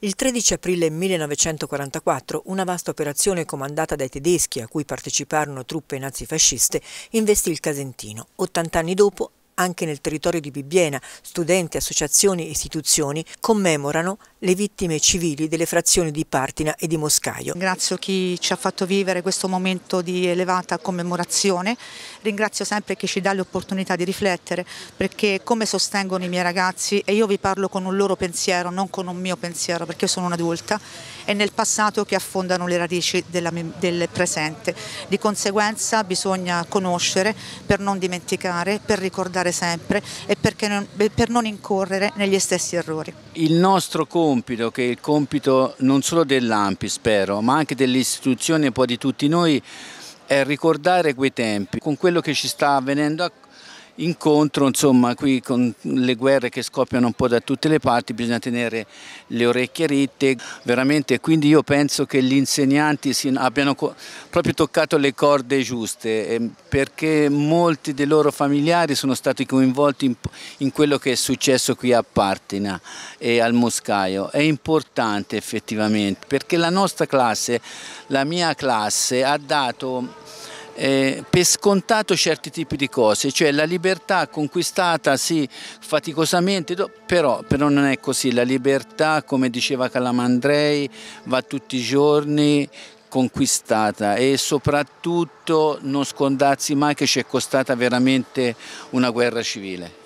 Il 13 aprile 1944 una vasta operazione comandata dai tedeschi a cui parteciparono truppe nazifasciste investì il Casentino. 80 anni dopo anche nel territorio di Bibbiena, studenti, associazioni e istituzioni commemorano le vittime civili delle frazioni di Partina e di Moscaio. Ringrazio chi ci ha fatto vivere questo momento di elevata commemorazione, ringrazio sempre chi ci dà l'opportunità di riflettere perché come sostengono i miei ragazzi e io vi parlo con un loro pensiero, non con un mio pensiero perché io sono un'adulta, è nel passato che affondano le radici della, del presente. Di conseguenza bisogna conoscere per non dimenticare, per ricordare fare sempre e non, per non incorrere negli stessi errori. Il nostro compito, che è il compito non solo dell'AMPI spero, ma anche dell'istituzione e poi di tutti noi, è ricordare quei tempi con quello che ci sta avvenendo a incontro, insomma qui con le guerre che scoppiano un po' da tutte le parti bisogna tenere le orecchie ritte, veramente quindi io penso che gli insegnanti abbiano proprio toccato le corde giuste ehm, perché molti dei loro familiari sono stati coinvolti in, quello che è successo qui a Partina e al Moscaio, è importante effettivamente perché la nostra classe, la mia classe ha dato eh, per scontato certi tipi di cose, cioè la libertà conquistata sì faticosamente, però, però non è così, la libertà come diceva Calamandrei va tutti i giorni conquistata e soprattutto non scondarsi mai che ci è costata veramente una guerra civile.